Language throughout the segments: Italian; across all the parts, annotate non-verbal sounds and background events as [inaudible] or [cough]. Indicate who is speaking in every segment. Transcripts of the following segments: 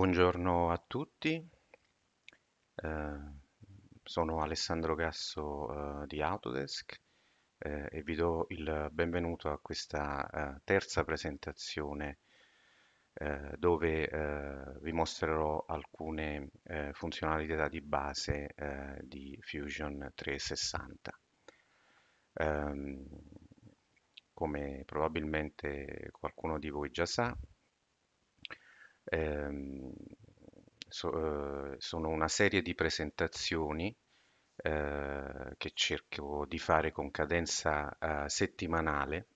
Speaker 1: Buongiorno a tutti, eh, sono Alessandro Gasso eh, di Autodesk eh, e vi do il benvenuto a questa eh, terza presentazione eh, dove eh, vi mostrerò alcune funzionalità di base di Fusion 360. Ehm, come probabilmente qualcuno di voi già sa, ehm, so, eh, sono una serie di presentazioni eh, che cerco di fare con cadenza eh, settimanale,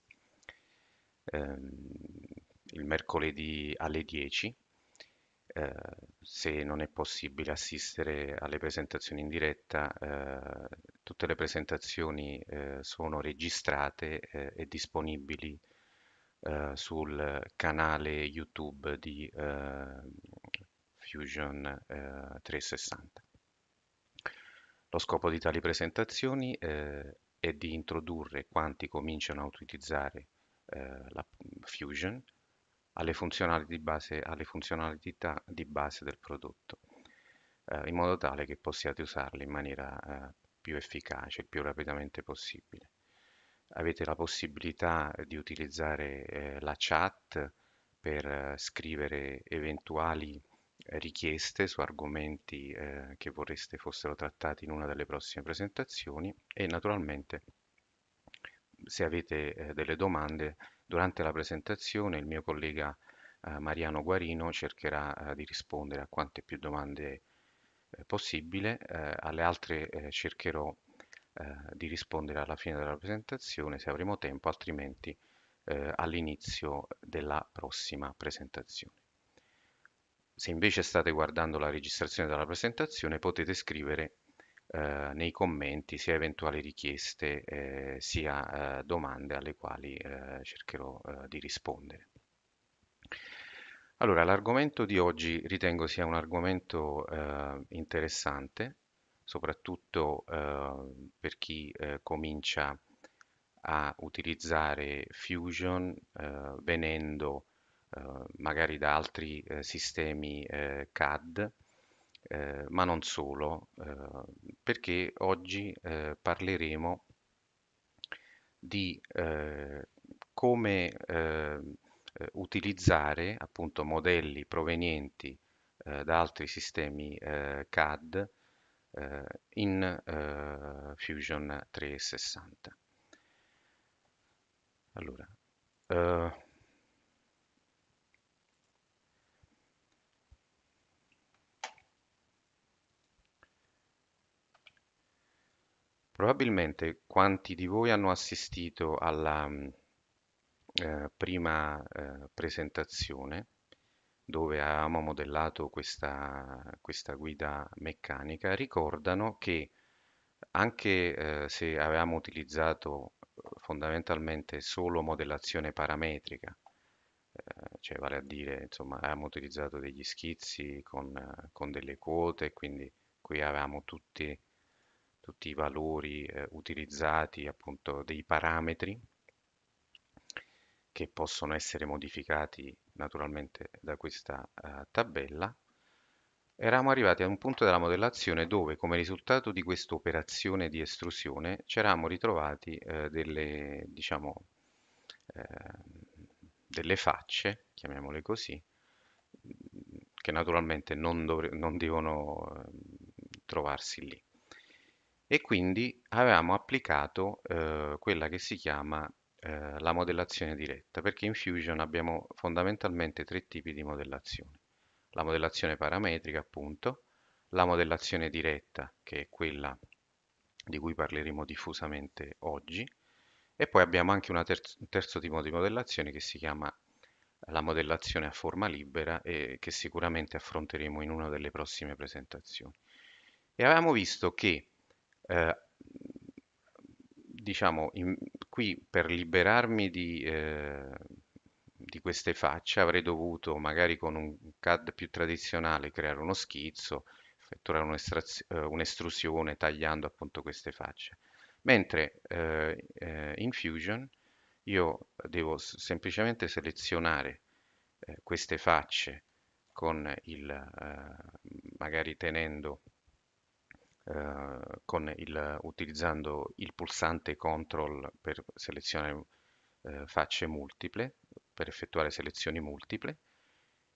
Speaker 1: ehm, il mercoledì alle 10. Eh, se non è possibile assistere alle presentazioni in diretta, eh, tutte le presentazioni eh, sono registrate e disponibili eh, sul canale YouTube di ehm, Fusion 360. Eh, Lo scopo di tali presentazioni eh, è di introdurre quanti cominciano a utilizzare la Fusion alle funzionalità, base, alle funzionalità di base, del prodotto, eh, in modo tale che possiate usarle in maniera eh, più efficace, il più rapidamente possibile avete la possibilità di utilizzare eh, la chat per eh, scrivere eventuali eh, richieste su argomenti eh, che vorreste fossero trattati in una delle prossime presentazioni e naturalmente se avete eh, delle domande durante la presentazione il mio collega Mariano Guarino cercherà di rispondere a quante più domande possibile, alle altre cercherò eh, di rispondere alla fine della presentazione se avremo tempo, altrimenti eh, all'inizio della prossima presentazione. Se invece state guardando la registrazione della presentazione potete scrivere eh, nei commenti sia eventuali richieste eh, sia eh, domande alle quali eh, cercherò di rispondere. Allora, l'argomento di oggi ritengo sia un argomento interessante soprattutto eh, per chi eh, comincia a utilizzare Fusion eh, venendo eh, magari da altri eh, sistemi CAD, ma non solo, perché oggi parleremo di come utilizzare appunto modelli provenienti da altri sistemi CAD eh, in eh, Fusion 360. Allora, eh, Probabilmente quanti di voi hanno assistito alla mm, eh, prima eh, presentazione dove avevamo modellato questa, questa guida meccanica, ricordano che anche eh, se avevamo utilizzato eh, fondamentalmente solo modellazione parametrica, eh, cioè vale a dire, insomma, avevamo utilizzato degli schizzi con, con delle quote, quindi qui avevamo tutti, tutti i valori eh, utilizzati, appunto dei parametri che possono essere modificati naturalmente da questa eh, tabella, eravamo arrivati a un punto della modellazione dove come risultato di questa operazione di estrusione ci eravamo ritrovati eh, delle, diciamo, ehm, delle facce, chiamiamole così, che naturalmente non, non devono ehm, trovarsi lì. E quindi avevamo applicato eh, quella che si chiama eh, la modellazione diretta, perché in Fusion abbiamo fondamentalmente tre tipi di modellazione. La modellazione parametrica, appunto, la modellazione diretta, che è quella di cui parleremo diffusamente oggi, e poi abbiamo anche terzo, un terzo tipo di modellazione che si chiama la modellazione a forma libera e che sicuramente affronteremo in una delle prossime presentazioni. E avevamo visto che eh, diciamo, in, qui per liberarmi di, eh, di, queste facce avrei dovuto magari con un CAD più tradizionale creare uno schizzo, effettuare eh, un'estrusione un tagliando appunto queste facce. Mentre eh, eh in Fusion io devo semplicemente selezionare eh, queste facce con il, eh, magari tenendo eh, il, utilizzando il pulsante CTRL per selezionare eh, facce multiple, per effettuare selezioni multiple,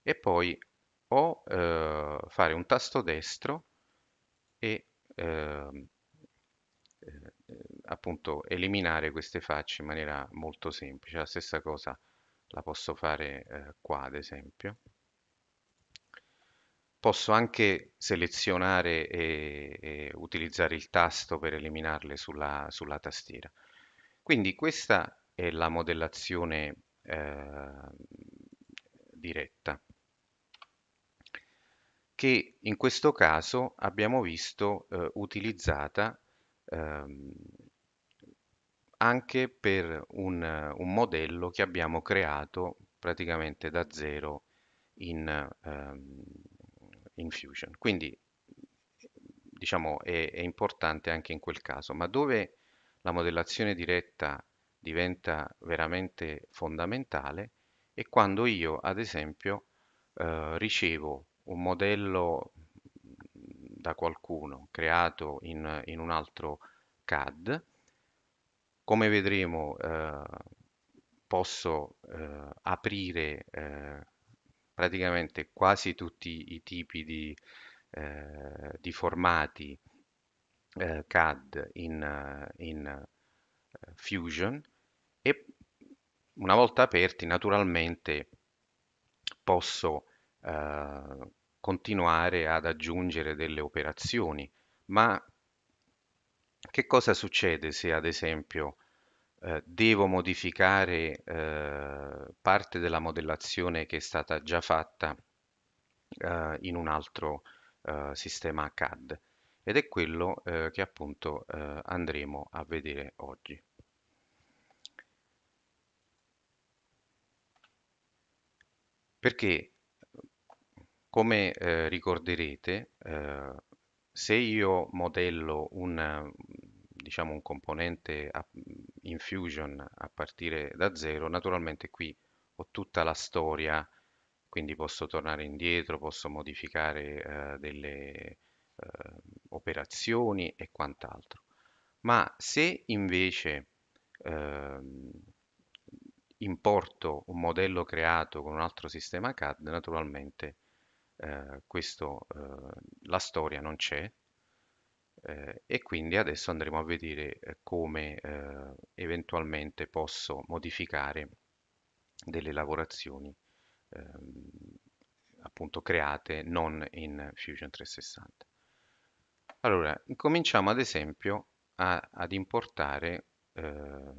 Speaker 1: e poi o eh, fare un tasto destro e ehm, eh, eh, appunto eliminare queste facce in maniera molto semplice. La stessa cosa la posso fare eh, qua ad esempio. Posso anche selezionare e, e utilizzare il tasto per eliminarle sulla, sulla tastiera. Quindi questa è la modellazione eh, diretta che in questo caso abbiamo visto eh, utilizzata ehm, anche per un, un, modello che abbiamo creato praticamente da zero in, ehm, in Quindi diciamo è, è importante anche in quel caso, ma dove la modellazione diretta diventa veramente fondamentale è quando io ad esempio eh, ricevo un modello da qualcuno creato in, in un altro CAD, come vedremo eh, posso eh, aprire eh, praticamente quasi tutti i tipi di, eh, di formati eh, CAD in, in eh, Fusion e una volta aperti naturalmente posso eh, continuare ad aggiungere delle operazioni ma che cosa succede se ad esempio eh, devo modificare eh, parte della modellazione che è stata già fatta eh, in un altro eh, sistema CAD ed è quello eh, che appunto andremo a vedere oggi. Perché come ricorderete se io modello un, diciamo, un componente in Fusion a partire da zero, naturalmente qui ho tutta la storia, quindi posso tornare indietro, posso modificare eh, delle eh, operazioni e quant'altro. Ma se invece eh, importo un modello creato con un altro sistema CAD, naturalmente eh, questo, eh, la storia non c'è, eh, e quindi adesso andremo a vedere eh, come eh, eventualmente posso modificare delle lavorazioni ehm, appunto create non in Fusion 360. Allora, cominciamo ad esempio a, ad importare eh,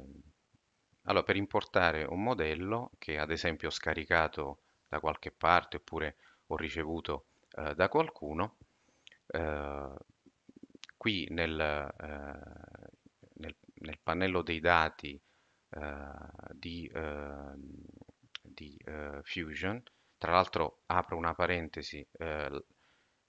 Speaker 1: allora per importare un modello che ad esempio ho scaricato da qualche parte oppure ho ricevuto eh, da qualcuno eh, qui nel, eh, nel, nel, pannello dei dati eh, di, ehm, di eh, Fusion, tra l'altro apro una parentesi,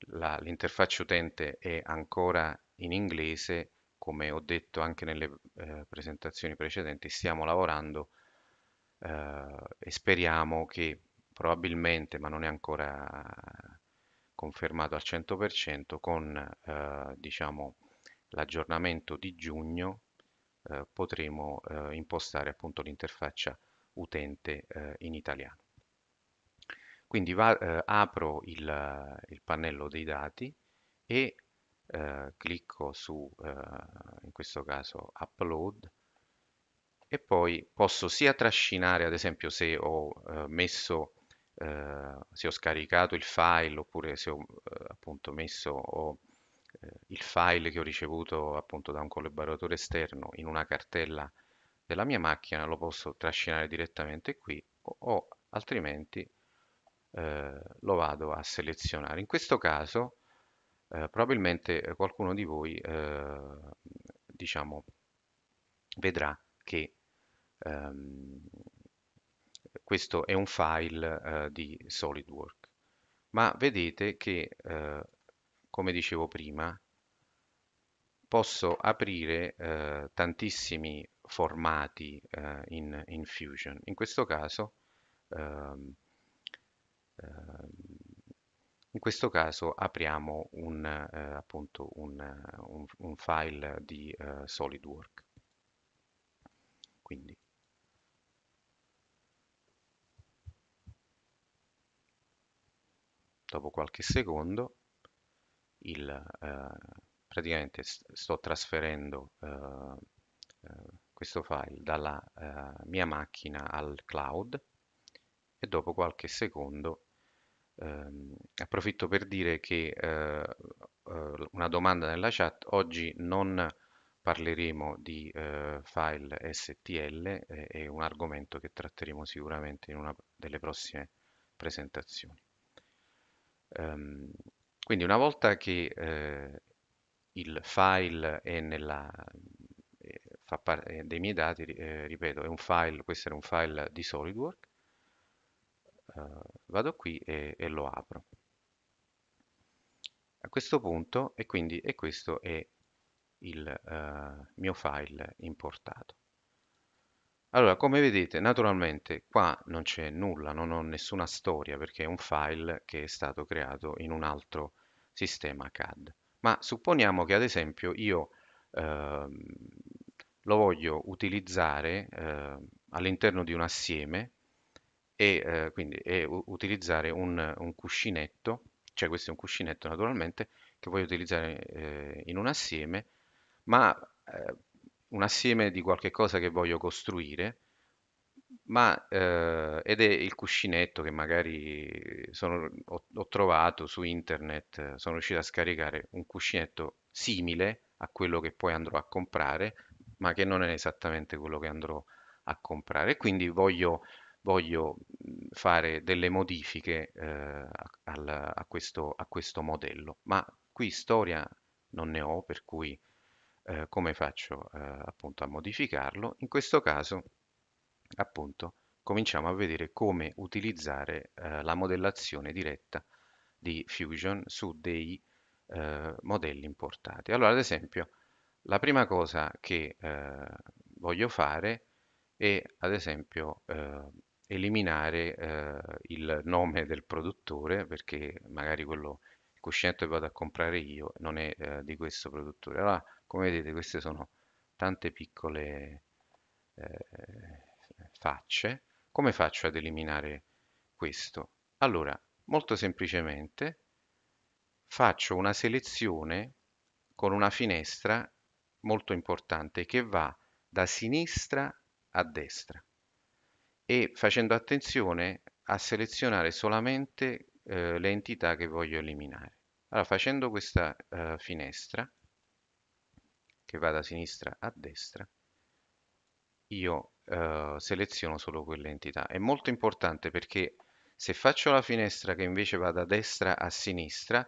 Speaker 1: l'interfaccia utente è ancora in inglese, come ho detto anche nelle eh, presentazioni precedenti, stiamo lavorando eh, e speriamo che probabilmente, ma non è ancora confermato al 100% con eh, diciamo, l'aggiornamento di giugno eh, potremo eh, impostare appunto l'interfaccia utente eh, in italiano. Quindi va, eh, apro il, il, pannello dei dati e eh, clicco su, in questo caso, Upload e poi posso sia trascinare, ad esempio se ho messo eh, se ho scaricato il file oppure se ho eh, appunto messo ho, eh, il file che ho ricevuto appunto da un collaboratore esterno in una cartella della mia macchina lo posso trascinare direttamente qui o, o altrimenti eh, lo vado a selezionare. In questo caso eh, probabilmente qualcuno di voi eh, diciamo vedrà che ehm, questo è un file eh, di SolidWorks. Ma vedete che, eh, come dicevo prima, posso aprire eh, tantissimi formati eh, in, in, Fusion. In questo caso, ehm, ehm in questo caso apriamo un, eh, appunto un, un, un, file di eh, SolidWorks. Quindi dopo qualche secondo il, eh, praticamente sto trasferendo eh, eh, questo file dalla eh, mia macchina al cloud e dopo qualche secondo ehm, approfitto per dire che eh, eh, una domanda nella chat oggi non parleremo di eh, file STL, eh, è un argomento che tratteremo sicuramente in una delle prossime presentazioni. Um, quindi una volta che eh, il file è nella, eh, fa parte eh, dei miei dati, eh, ripeto, è un file, questo era un file di SolidWorks, uh, vado qui e, e, lo apro. A questo punto, e quindi e questo è il uh, mio file importato. Allora, come vedete, naturalmente qua non c'è nulla, non ho nessuna storia perché è un file che è stato creato in un altro sistema CAD. Ma supponiamo che ad esempio io ehm, lo voglio utilizzare eh, all'interno di un assieme e eh, quindi e utilizzare un, un, cuscinetto, cioè questo è un cuscinetto naturalmente, che voglio utilizzare eh, in un assieme, ma eh, un assieme di qualche cosa che voglio costruire, ma, eh, ed è il cuscinetto che magari sono, ho, ho, trovato su internet, sono riuscito a scaricare un cuscinetto simile a quello che poi andrò a comprare, ma che non è esattamente quello che andrò a comprare. Quindi voglio, voglio mm, fare delle modifiche eh, al, a, questo, a questo modello, ma qui storia non ne ho, per cui eh, come faccio eh, appunto a modificarlo. In questo caso appunto cominciamo a vedere come utilizzare eh, la modellazione diretta di Fusion su dei eh, modelli importati. Allora ad esempio la prima cosa che eh, voglio fare è ad esempio eh, eliminare il nome del produttore perché magari quello cuscinetto che vado a comprare io non è eh, di questo produttore. Allora come vedete queste sono tante piccole eh, facce come faccio ad eliminare questo? allora molto semplicemente faccio una selezione con una finestra molto importante che va da sinistra a destra e facendo attenzione a selezionare solamente eh, le entità che voglio eliminare. Allora facendo questa eh, finestra che va da sinistra a destra, io eh, seleziono solo quell'entità. È molto importante perché se faccio la finestra che invece va da destra a sinistra,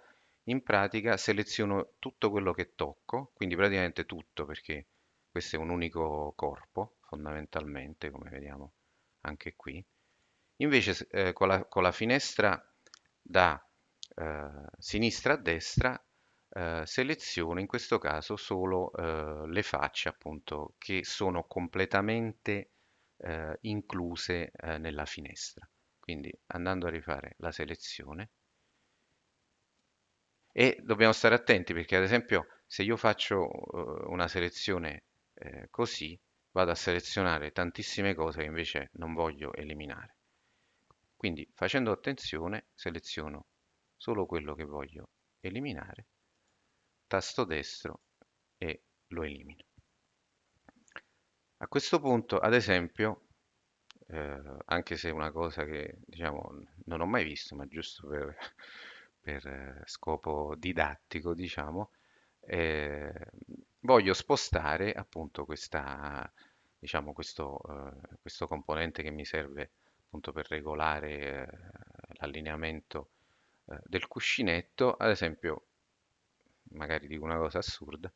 Speaker 1: in pratica seleziono tutto quello che tocco, quindi praticamente tutto perché questo è un unico corpo fondamentalmente, come vediamo anche qui. Invece eh, con, la, con, la, finestra da eh, sinistra a destra eh, seleziono in questo caso solo eh, le facce appunto che sono completamente eh, incluse eh, nella finestra. Quindi andando a rifare la selezione e dobbiamo stare attenti perché ad esempio se io faccio eh, una selezione così vado a selezionare tantissime cose che invece non voglio eliminare. Quindi facendo attenzione seleziono solo quello che voglio eliminare tasto destro e lo elimino. A questo punto, ad esempio, eh, anche se è una cosa che diciamo, non ho mai visto, ma giusto per, per eh, scopo didattico, diciamo, eh, voglio spostare appunto questa, diciamo, questo, eh, questo, componente che mi serve appunto per regolare eh, l'allineamento eh, del cuscinetto, ad esempio magari dico una cosa assurda,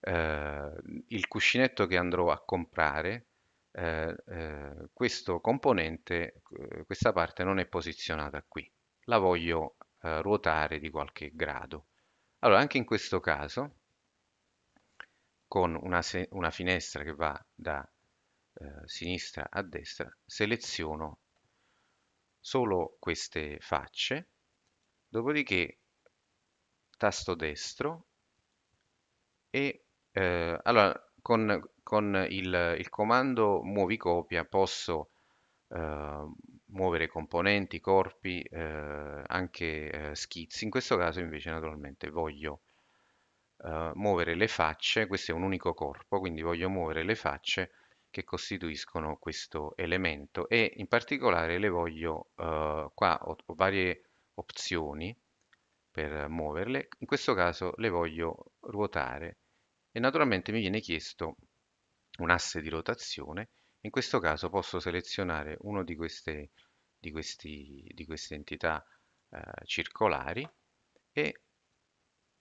Speaker 1: eh, il cuscinetto che andrò a comprare, eh, eh, questo componente, eh, questa parte non è posizionata qui, la voglio eh, ruotare di qualche grado. Allora, anche in questo caso, con una, una finestra che va da eh, sinistra a destra, seleziono solo queste facce, dopodiché tasto destro e eh, allora con, con il, il, comando muovi copia posso eh, muovere componenti, corpi, eh, anche eh, schizzi. In questo caso invece naturalmente voglio eh, muovere le facce, questo è un unico corpo, quindi voglio muovere le facce che costituiscono questo elemento e in particolare le voglio, eh, qua ho, ho varie opzioni, per muoverle, in questo caso le voglio ruotare e naturalmente mi viene chiesto un asse di rotazione, in questo caso posso selezionare uno di queste, di questi, di queste entità eh, circolari e,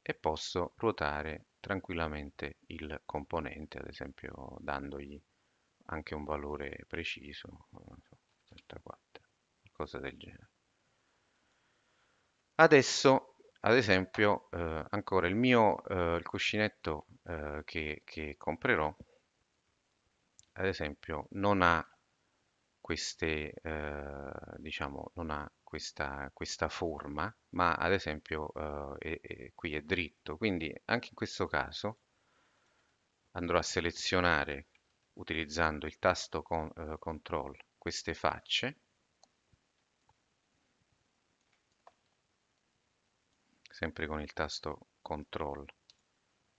Speaker 1: e posso ruotare tranquillamente il componente, ad esempio dandogli anche un valore preciso, 34, qualcosa del genere. Adesso ad esempio, eh, ancora il mio eh, il cuscinetto eh, che, che, comprerò, ad esempio, non ha queste, eh, diciamo, non ha questa, questa, forma, ma ad esempio eh, è, è, qui è dritto. Quindi anche in questo caso andrò a selezionare utilizzando il tasto con, eh, CTRL queste facce sempre con il tasto CTRL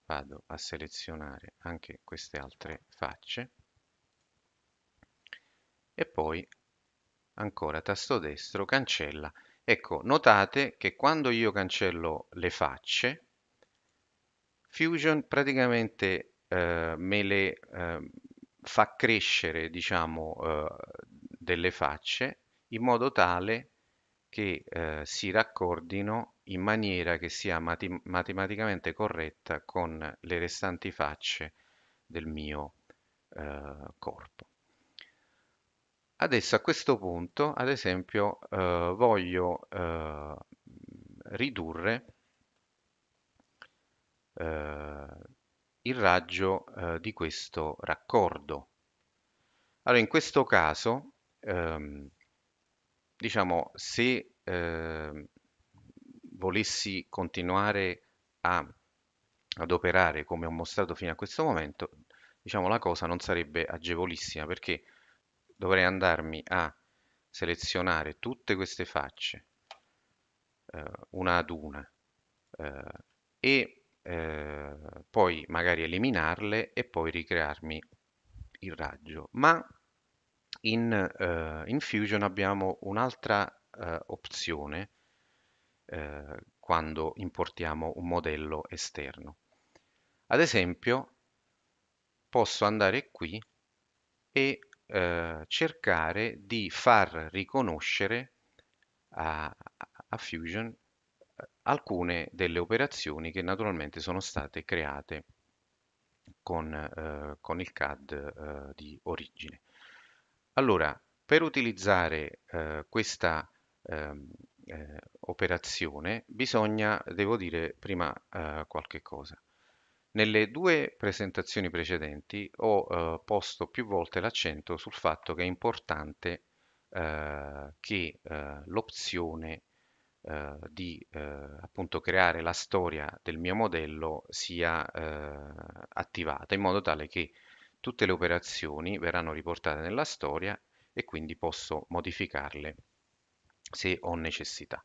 Speaker 1: vado a selezionare anche queste altre facce e poi ancora tasto destro cancella ecco notate che quando io cancello le facce Fusion praticamente eh, me le eh, fa crescere diciamo eh, delle facce in modo tale che eh, si raccordino in maniera che sia matem- matematicamente corretta con le restanti facce del mio eh, corpo. Adesso a questo punto, ad esempio, eh, voglio eh, ridurre eh, il raggio eh, di questo raccordo. Allora, in questo caso, ehm, diciamo, se eh, volessi continuare a, ad operare come ho mostrato fino a questo momento, diciamo la cosa non sarebbe agevolissima perché dovrei andarmi a selezionare tutte queste facce eh, una ad una eh, e eh, poi magari eliminarle e poi ricrearmi il raggio ma in, eh, in Fusion abbiamo un'altra eh, opzione eh, quando importiamo un modello esterno. Ad esempio posso andare qui e eh, cercare di far riconoscere a, a Fusion eh, alcune delle operazioni che naturalmente sono state create con, eh, con il CAD eh, di origine. Allora, per utilizzare eh, questa, ehm, eh, operazione bisogna, devo dire prima eh, qualche cosa. Nelle due presentazioni precedenti ho eh, posto più volte l'accento sul fatto che è importante eh, che eh, l'opzione eh, di appunto creare la storia del mio modello sia attivata in modo tale che tutte le operazioni verranno riportate nella storia e quindi posso modificarle se ho necessità.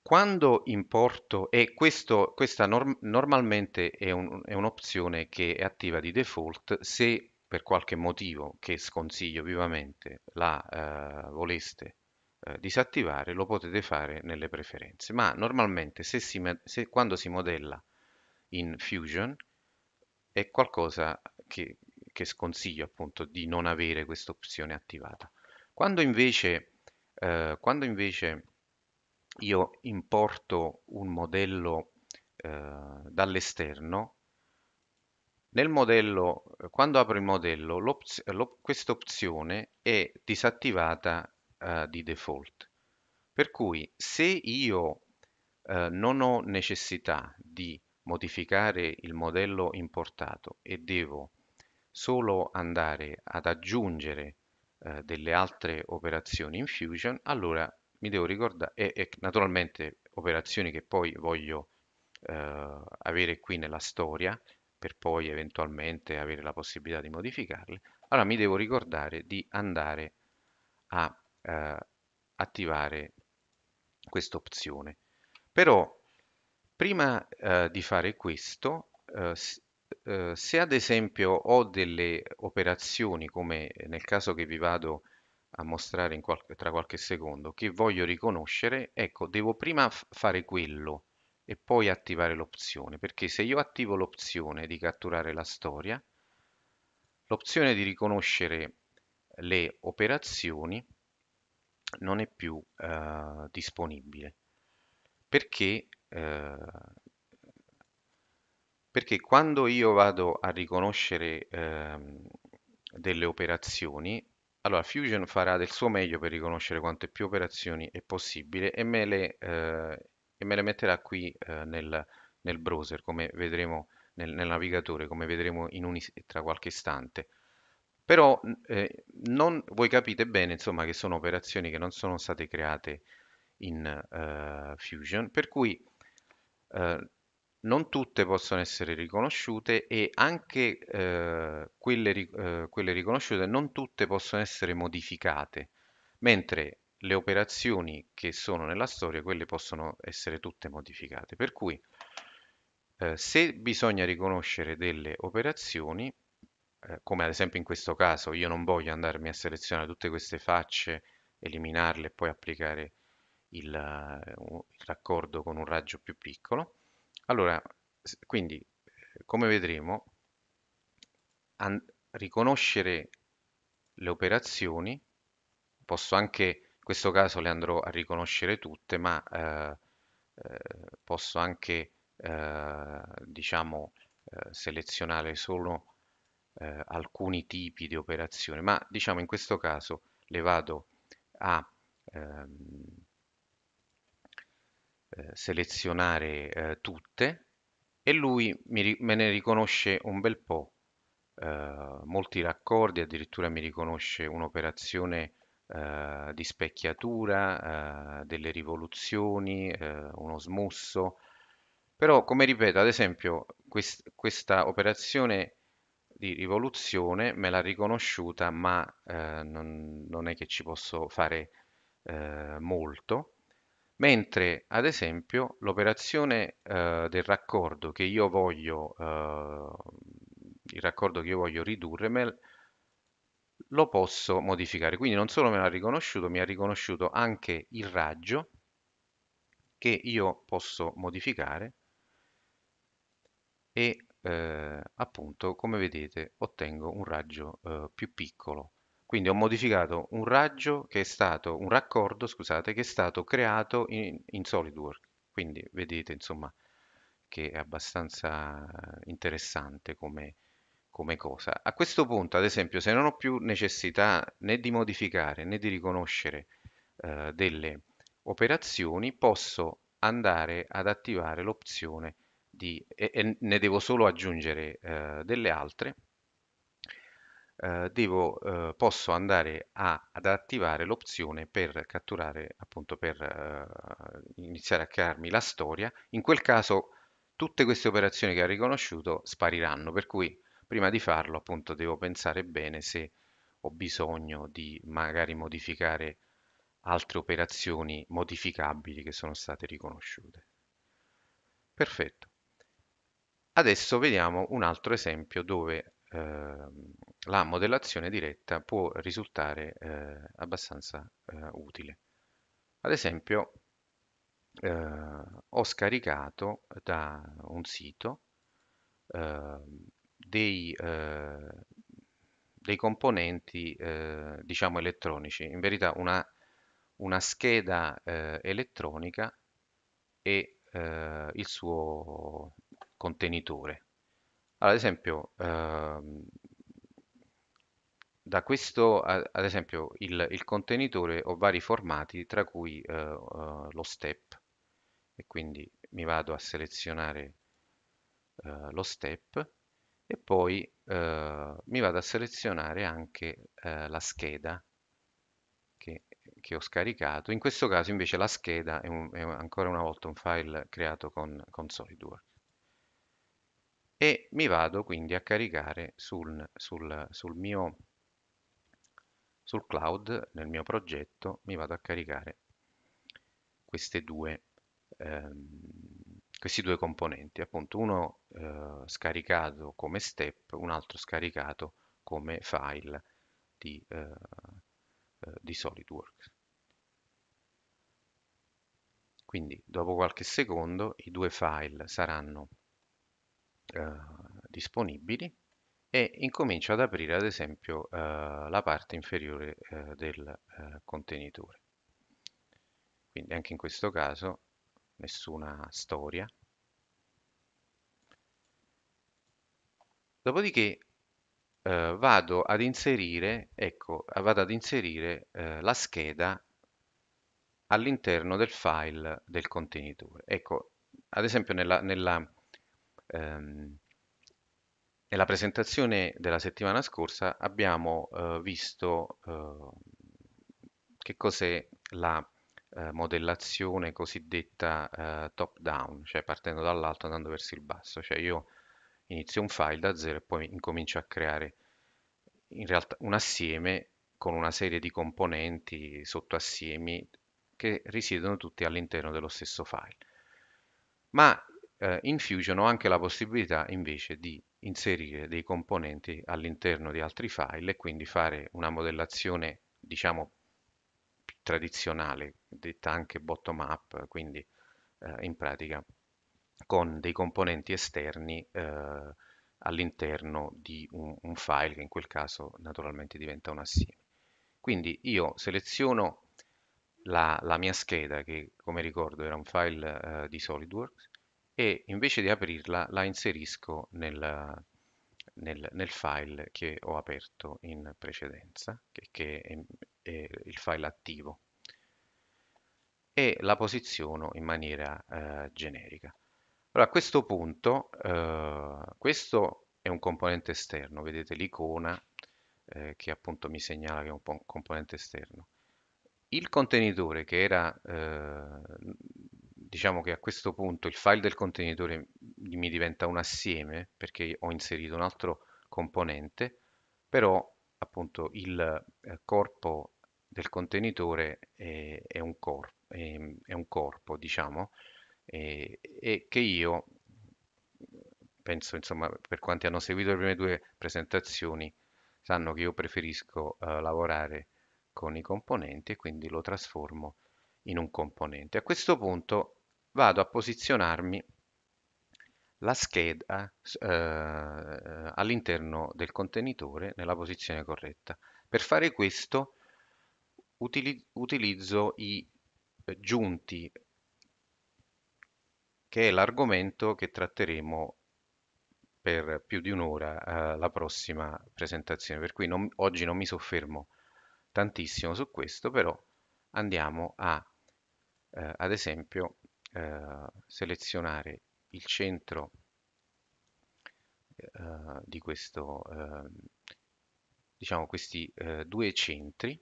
Speaker 1: Quando importo, e questo, questa norm- normalmente è, un, è un'opzione che è attiva di default, se per qualche motivo che sconsiglio vivamente la eh, voleste eh, disattivare, lo potete fare nelle preferenze. Ma normalmente se si, se, quando si modella in Fusion è qualcosa che, che sconsiglio appunto di non avere questa opzione attivata. Quando invece eh, quando invece io importo un modello eh, dall'esterno, nel modello, quando apro il modello, op questa opzione è disattivata eh, di default. Per cui se io eh, non ho necessità di modificare il modello importato e devo solo andare ad aggiungere eh, delle altre operazioni in Fusion, allora mi devo ricordare, e, e naturalmente operazioni che poi voglio eh, avere qui nella storia, per poi eventualmente avere la possibilità di modificarle, allora mi devo ricordare di andare a eh, attivare questa opzione. Però prima eh, di fare questo eh, Ehm, se ad esempio ho delle operazioni, come eh, nel caso che vi vado a mostrare qualche, tra qualche secondo, che voglio riconoscere, ecco, devo prima fare quello e poi attivare l'opzione, perché se io attivo l'opzione di catturare la storia, l'opzione di riconoscere le operazioni non è più eh, disponibile perché eh, perché quando io vado a riconoscere ehm, delle operazioni, allora Fusion farà del suo meglio per riconoscere quante più operazioni è possibile e me le, eh, e me le metterà qui eh, nel, nel, browser, come vedremo nel, nel navigatore, come vedremo un, tra qualche istante. Però eh, non, voi capite bene insomma, che sono operazioni che non sono state create in eh, Fusion, per cui eh, non tutte possono essere riconosciute e anche eh, quelle, eh, quelle, riconosciute non tutte possono essere modificate, mentre le operazioni che sono nella storia, quelle possono essere tutte modificate. Per cui eh, se bisogna riconoscere delle operazioni, eh, come ad esempio in questo caso io non voglio andarmi a selezionare tutte queste facce, eliminarle e poi applicare il, eh, il raccordo con un raggio più piccolo, allora, quindi, eh, come vedremo, riconoscere le operazioni, posso anche, in questo caso le andrò a riconoscere tutte, ma eh, eh posso anche, eh, diciamo, eh, selezionare solo alcuni tipi di operazioni, ma diciamo in questo caso le vado a... Ehm, eh, selezionare eh, tutte e lui mi, me ne riconosce un bel po', eh, molti raccordi, addirittura mi riconosce un'operazione eh, di specchiatura, delle rivoluzioni, uno smusso, però come ripeto, ad esempio, quest questa operazione di rivoluzione me l'ha riconosciuta ma eh, non, non, è che ci posso fare eh, molto Mentre ad esempio l'operazione eh, del raccordo che io voglio, eh, il raccordo che io voglio ridurre, me lo posso modificare. Quindi non solo me l'ha riconosciuto, mi ha riconosciuto anche il raggio che io posso modificare e eh, appunto come vedete ottengo un raggio eh, più piccolo. Quindi ho modificato un raggio che è stato, un raccordo, scusate, che è stato creato in, in SolidWorks. Quindi vedete, insomma, che è abbastanza interessante come, come cosa. A questo punto, ad esempio, se non ho più necessità né di modificare né di riconoscere eh, delle operazioni, posso andare ad attivare l'opzione di, e, e, ne devo solo aggiungere eh, delle altre, eh, devo, eh, posso andare a, ad attivare l'opzione per catturare, appunto per eh, iniziare a crearmi la storia. In quel caso tutte queste operazioni che ha riconosciuto spariranno, per cui prima di farlo appunto devo pensare bene se ho bisogno di magari modificare altre operazioni modificabili che sono state riconosciute. Perfetto. Adesso vediamo un altro esempio dove Ehm, la modellazione diretta può risultare eh, abbastanza eh, utile. Ad esempio, eh, ho scaricato da un sito ehm, dei, dei componenti eh, diciamo elettronici in verità una, una scheda eh, elettronica e eh, il suo contenitore allora, ad esempio, ehm, da questo, ad esempio, il, il, contenitore ho vari formati, tra cui eh, eh, lo step, e quindi mi vado a selezionare eh, lo step e poi eh, mi vado a selezionare anche eh, la scheda che, che, ho scaricato. In questo caso invece la scheda è, un, è ancora una volta un file creato con, con SolidWorks e mi vado quindi a caricare sul, sul, sul mio sul cloud, nel mio progetto, mi vado a caricare queste due, ehm, questi due componenti, appunto uno eh, scaricato come step, un altro scaricato come file di, eh, eh di SolidWorks. Quindi dopo qualche secondo i due file saranno eh, disponibili e incomincio ad aprire ad esempio eh, la parte inferiore eh, del contenitore. Quindi anche in questo caso nessuna storia. Dopodiché eh, vado ad inserire, ecco, vado ad inserire eh, la scheda all'interno del file del contenitore. Ecco, ad esempio nella, nella Ehm, nella presentazione della settimana scorsa abbiamo eh, visto eh, che cos'è la eh, modellazione cosiddetta eh, top down, cioè partendo dall'alto andando verso il basso, cioè io inizio un file da zero e poi incomincio a creare in realtà un assieme con una serie di componenti, sottoassiemi che risiedono tutti all'interno dello stesso file. Ma eh, in Fusion ho anche la possibilità invece di inserire dei componenti all'interno di altri file e quindi fare una modellazione diciamo tradizionale detta anche bottom up quindi eh, in pratica con dei componenti esterni eh, all'interno di un, un, file che in quel caso naturalmente diventa un assieme quindi io seleziono la, la mia scheda che come ricordo era un file eh, di SolidWorks e invece di aprirla la inserisco nel, nel, nel file che ho aperto in precedenza, che, che è, è il file attivo, e la posiziono in maniera eh, generica. Allora, a questo punto, eh, questo è un componente esterno, vedete l'icona eh, che appunto mi segnala che è un, un componente esterno. Il contenitore che era eh, diciamo che a questo punto il file del contenitore mi diventa un assieme perché ho inserito un altro componente, però appunto il eh, corpo del contenitore è, è, un, cor è, è un, corpo, diciamo, e, e che io penso, insomma, per quanti hanno seguito le prime due presentazioni, sanno che io preferisco eh, lavorare con i componenti e quindi lo trasformo in un componente. A questo punto vado a posizionarmi la scheda eh, all'interno del contenitore nella posizione corretta. Per fare questo utili utilizzo i eh, giunti che è l'argomento che tratteremo per più di un'ora eh, la prossima presentazione, per cui non, oggi non mi soffermo tantissimo su questo, però andiamo a, eh, ad esempio, eh, selezionare il centro eh, di questo, ehm, diciamo questi eh, due centri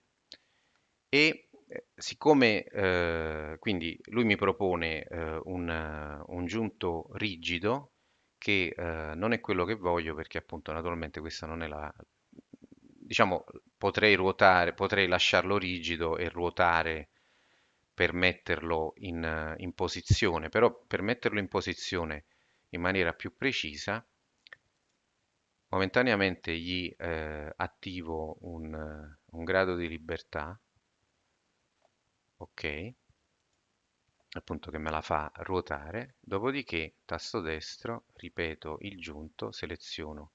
Speaker 1: e eh, siccome eh, quindi lui mi propone eh, un, un, giunto rigido che eh, non è quello che voglio perché appunto naturalmente questa non è la diciamo potrei ruotare potrei lasciarlo rigido e ruotare per metterlo in, eh, in posizione, però per metterlo in posizione in maniera più precisa momentaneamente gli eh, attivo un, eh, un, grado di libertà ok appunto che me la fa ruotare dopodiché tasto destro ripeto il giunto seleziono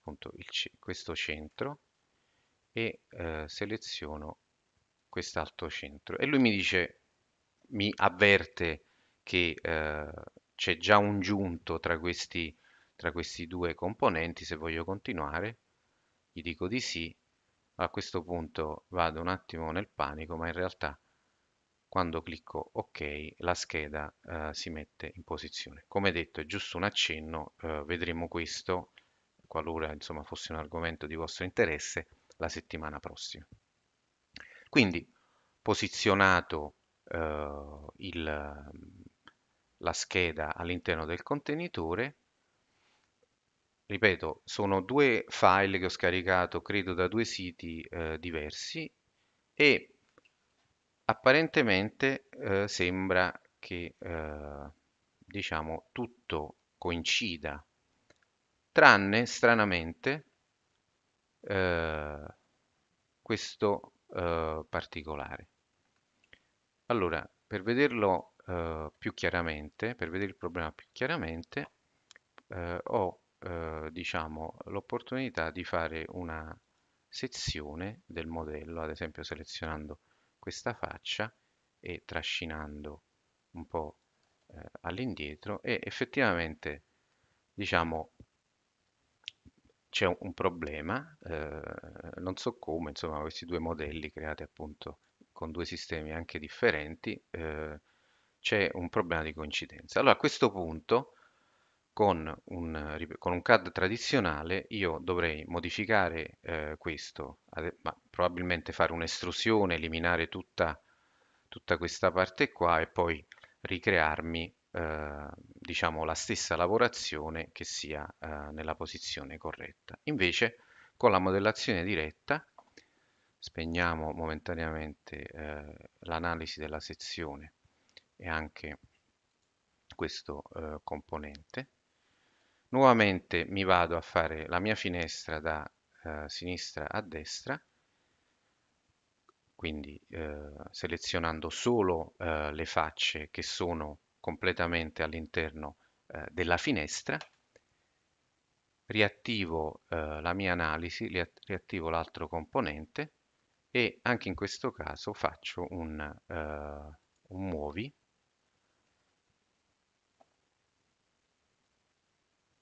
Speaker 1: appunto il, questo centro e eh, seleziono quest'altro centro e lui mi dice, mi avverte che eh, c'è già un giunto tra questi, tra questi due componenti, se voglio continuare, gli dico di sì, a questo punto vado un attimo nel panico, ma in realtà quando clicco ok la scheda eh, si mette in posizione. Come detto è giusto un accenno, eh, vedremo questo qualora insomma, fosse un argomento di vostro interesse la settimana prossima. Quindi posizionato eh, il, la scheda all'interno del contenitore, ripeto, sono due file che ho scaricato credo da due siti eh, diversi e apparentemente eh, sembra che eh, diciamo tutto coincida tranne stranamente eh, questo eh, particolare. Allora, per vederlo eh, più chiaramente, per vedere il problema più chiaramente, eh, ho eh, diciamo, l'opportunità di fare una sezione del modello, ad esempio selezionando questa faccia e trascinando un po' eh, all'indietro e effettivamente diciamo c'è un, un problema, eh, non so come, insomma, questi due modelli creati appunto con due sistemi anche differenti, eh, c'è un problema di coincidenza. Allora a questo punto con un, con un CAD tradizionale io dovrei modificare eh, questo, ma probabilmente fare un'estrusione, eliminare tutta, tutta questa parte qua e poi ricrearmi eh, diciamo, la stessa lavorazione che sia eh, nella posizione corretta. Invece con la modellazione diretta spegniamo momentaneamente eh, l'analisi della sezione e anche questo eh, componente. Nuovamente mi vado a fare la mia finestra da eh, sinistra a destra quindi eh, selezionando solo eh, le facce che sono completamente all'interno eh, della finestra, riattivo eh, la mia analisi, riattivo l'altro componente e anche in questo caso faccio un, eh, un muovi,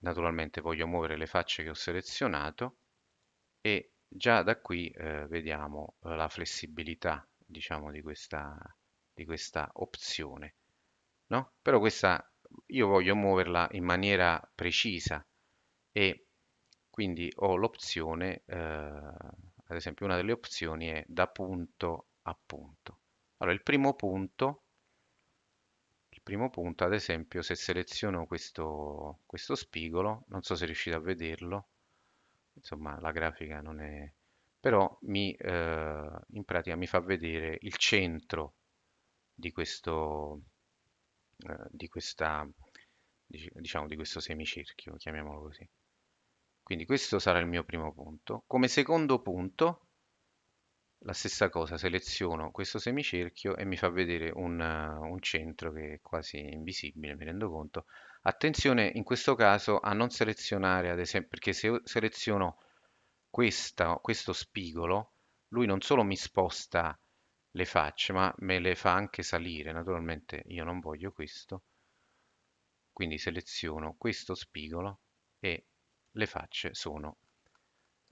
Speaker 1: naturalmente voglio muovere le facce che ho selezionato e già da qui eh, vediamo eh, la flessibilità diciamo, di, questa, di questa opzione no? Però questa io voglio muoverla in maniera precisa e quindi ho l'opzione, eh, ad esempio una delle opzioni è da punto a punto. Allora il primo punto, il primo punto ad esempio se seleziono questo, questo spigolo, non so se riuscite a vederlo, insomma la grafica non è però mi, eh, in pratica mi fa vedere il centro di questo, eh, di, questa, diciamo, di questo semicerchio, chiamiamolo così. Quindi questo sarà il mio primo punto. Come secondo punto, la stessa cosa, seleziono questo semicerchio e mi fa vedere un, eh, un, centro che è quasi invisibile, mi rendo conto. Attenzione in questo caso a non selezionare, ad esempio, perché se seleziono questa, questo spigolo, lui non solo mi sposta le facce, ma me le fa anche salire, naturalmente io non voglio questo, quindi seleziono questo spigolo e le facce sono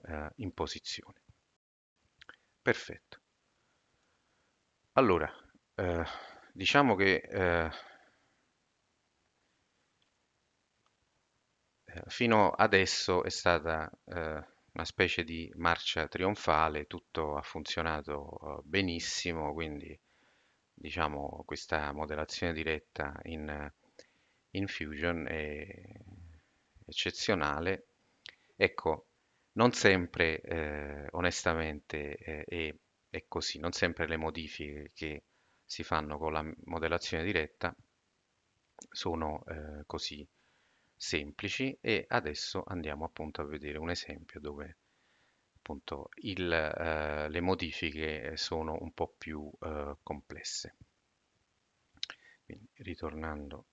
Speaker 1: eh, in posizione. Perfetto. Allora, eh, diciamo che eh, eh fino adesso è stata eh, una specie di marcia trionfale, tutto ha funzionato eh, benissimo, quindi diciamo questa modellazione diretta in, in Fusion è eccezionale. Ecco, non sempre eh, onestamente eh, è, è, così, non sempre le modifiche che si fanno con la modellazione diretta sono eh, così semplici e adesso andiamo appunto a vedere un esempio dove appunto il, eh, le modifiche eh, sono un po' più eh, complesse. Quindi, ritornando,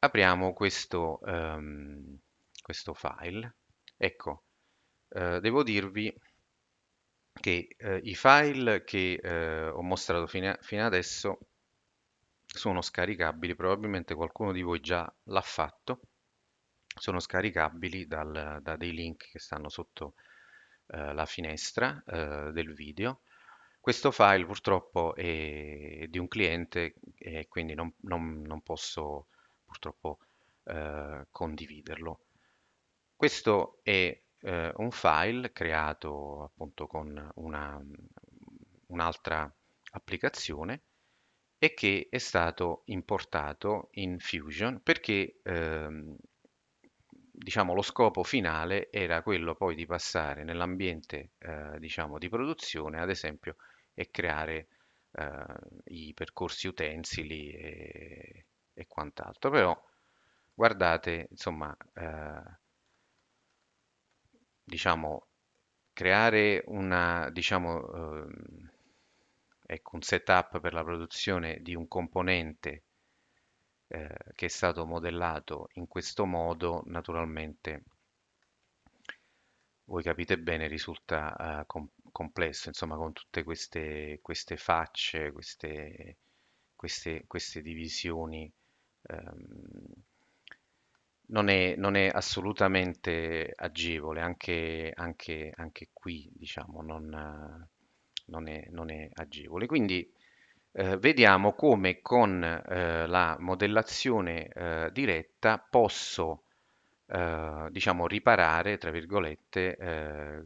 Speaker 1: apriamo questo, ehm, questo file. Ecco, eh, devo dirvi che eh, i file che eh, ho mostrato fino, a, fino adesso sono scaricabili, probabilmente qualcuno di voi già l'ha fatto, sono scaricabili dal, da dei link che stanno sotto eh, la finestra eh, del video. Questo file purtroppo è di un cliente e quindi non, non, non posso purtroppo eh, condividerlo. Questo è eh, un file creato appunto con un'altra un applicazione e che è stato importato in Fusion perché ehm, diciamo, lo scopo finale era quello poi di passare nell'ambiente eh, diciamo, di produzione, ad esempio, e creare eh, i percorsi utensili e, e quant'altro. Però guardate, insomma, eh, diciamo, creare una, diciamo, ehm, ecco, un setup per la produzione di un componente eh, che è stato modellato in questo modo, naturalmente voi capite bene risulta eh, com complesso, insomma con tutte queste, queste facce, queste, queste, queste divisioni. Ehm, non è, non è, assolutamente agevole, anche, anche, anche qui diciamo, non, non è, non è agevole. Quindi eh, vediamo come con eh, la modellazione eh, diretta posso eh, diciamo riparare tra virgolette eh,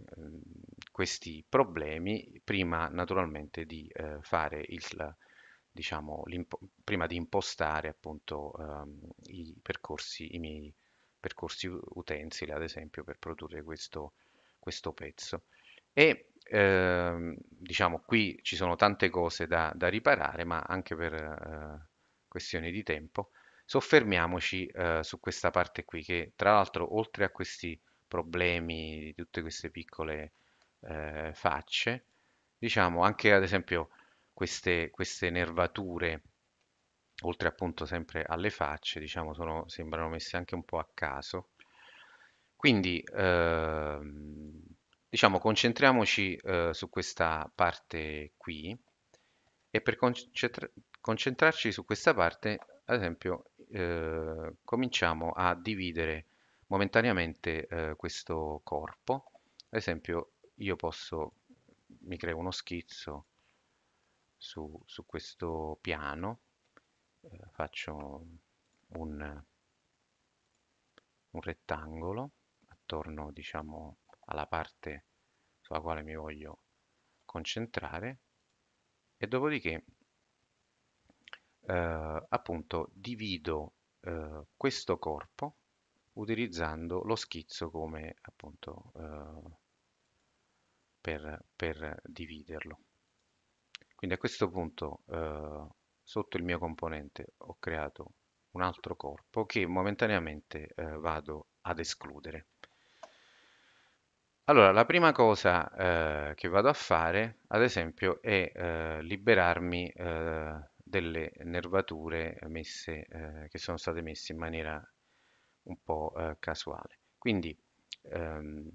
Speaker 1: questi problemi prima naturalmente di eh, fare il diciamo prima di impostare appunto ehm, i percorsi i miei percorsi utensili ad esempio per produrre questo questo pezzo e eh, diciamo qui ci sono tante cose da, da riparare, ma anche per eh, questioni di tempo, soffermiamoci eh, su questa parte qui, che tra l'altro oltre a questi problemi di tutte queste piccole eh, facce, diciamo anche ad esempio queste, queste nervature, oltre appunto sempre alle facce, diciamo sono, sembrano messe anche un po' a caso, quindi ehm, Diciamo concentriamoci, uhm, su questa parte qui e per concentra concentrarci su questa parte, ad esempio, uhm, cominciamo a dividere momentaneamente, uhm, questo corpo. Ad esempio io posso mi creo uno schizzo su, su questo piano, uhm, faccio un un rettangolo attorno, diciamo alla parte sulla quale mi voglio concentrare e dopodiché eh, appunto divido eh, questo corpo utilizzando lo schizzo come appunto eh, per, per, dividerlo. Quindi a questo punto eh, sotto il mio componente ho creato un altro corpo che momentaneamente eh, vado ad escludere. Allora, la prima cosa eh, che vado a fare, ad esempio, è eh, liberarmi eh, delle nervature messe, eh, che sono state messe in maniera un po' eh, casuale. Quindi, ehm,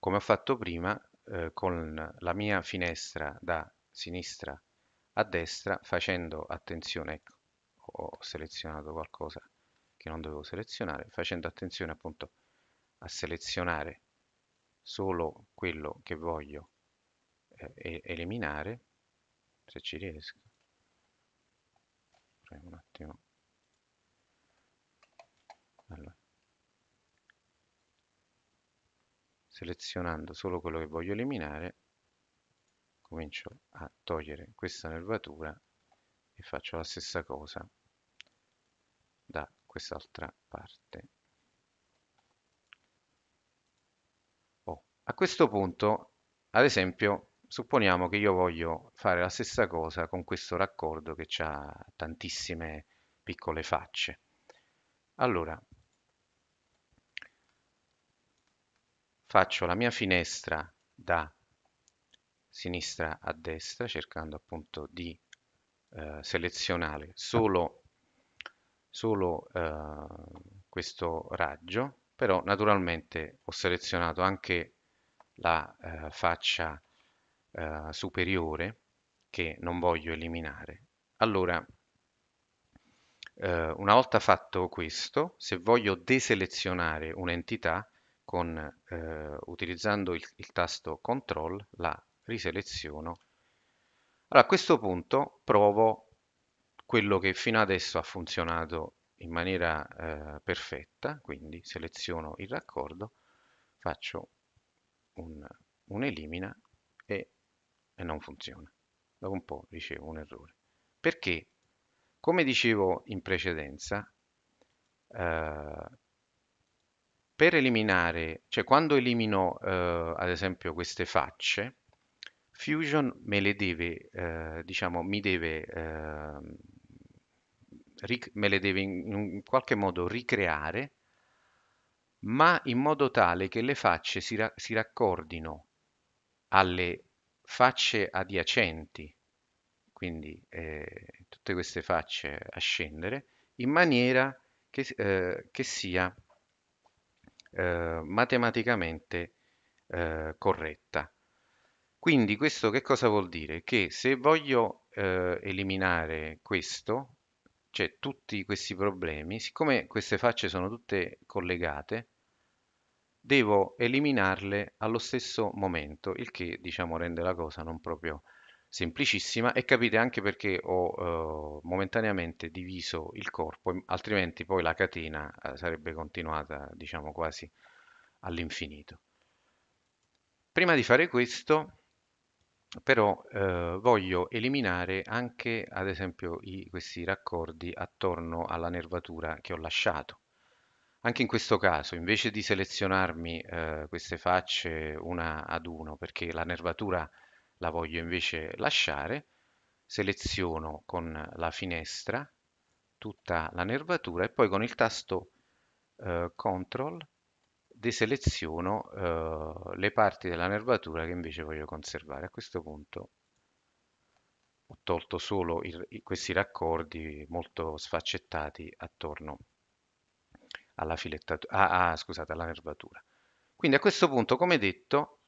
Speaker 1: come ho fatto prima, eh, con la mia finestra da sinistra a destra, facendo attenzione, ecco, ho selezionato qualcosa che non dovevo selezionare, facendo attenzione appunto a selezionare solo quello che voglio eh, eliminare, se ci riesco. Prego un attimo. Allora. Selezionando solo quello che voglio eliminare, comincio a togliere questa nervatura e faccio la stessa cosa da quest'altra parte. A questo punto, ad esempio, supponiamo che io voglio fare la stessa cosa con questo raccordo che ha tantissime piccole facce. Allora, faccio la mia finestra da sinistra a destra, cercando appunto di eh, selezionare solo, solo eh, questo raggio, però naturalmente ho selezionato anche la eh, faccia eh, superiore che non voglio eliminare. Allora, eh, una volta fatto questo, se voglio deselezionare un'entità, con, eh, utilizzando il, il tasto CTRL, la riseleziono. Allora, a questo punto provo quello che fino adesso ha funzionato in maniera eh, perfetta, quindi seleziono il raccordo, faccio un, un elimina e, e non funziona. Dopo un po' ricevo un errore. Perché? Come dicevo in precedenza, eh, per eliminare, cioè quando elimino eh, ad esempio queste facce, Fusion me le deve, eh, diciamo, mi deve, eh, me le deve in, in, qualche modo ricreare ma in modo tale che le facce si, ra si raccordino alle facce adiacenti, quindi eh, tutte queste facce a scendere, in maniera che, eh, che sia eh, matematicamente eh, corretta. Quindi questo che cosa vuol dire? Che se voglio eh, eliminare questo, cioè, tutti questi problemi, siccome queste facce sono tutte collegate, devo eliminarle allo stesso momento, il che, diciamo, rende la cosa non proprio semplicissima e capite anche perché ho eh, momentaneamente diviso il corpo, altrimenti poi la catena eh, sarebbe continuata, diciamo, quasi all'infinito. Prima di fare questo però eh, voglio eliminare anche ad esempio i, questi raccordi attorno alla nervatura che ho lasciato. Anche in questo caso, invece di selezionarmi eh, queste facce una ad uno, perché la nervatura la voglio invece lasciare, seleziono con la finestra tutta la nervatura e poi con il tasto eh, CTRL deseleziono eh, le parti della nervatura che invece voglio conservare. A questo punto ho tolto solo il, questi raccordi molto sfaccettati attorno alla, ah, ah, scusate, alla nervatura. Quindi a questo punto, come detto,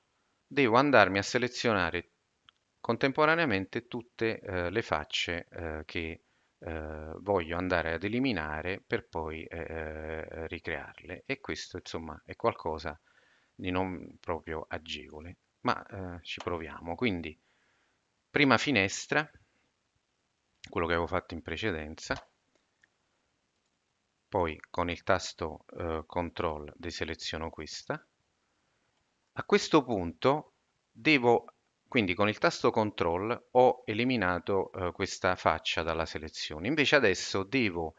Speaker 1: devo andarmi a selezionare contemporaneamente tutte eh, le facce eh, che eh, voglio andare ad eliminare per poi eh, eh, ricrearle e questo insomma è qualcosa di non proprio agevole ma eh, ci proviamo quindi prima finestra quello che avevo fatto in precedenza poi con il tasto eh, control deseleziono questa a questo punto devo quindi con il tasto CTRL ho eliminato eh, questa faccia dalla selezione. Invece adesso devo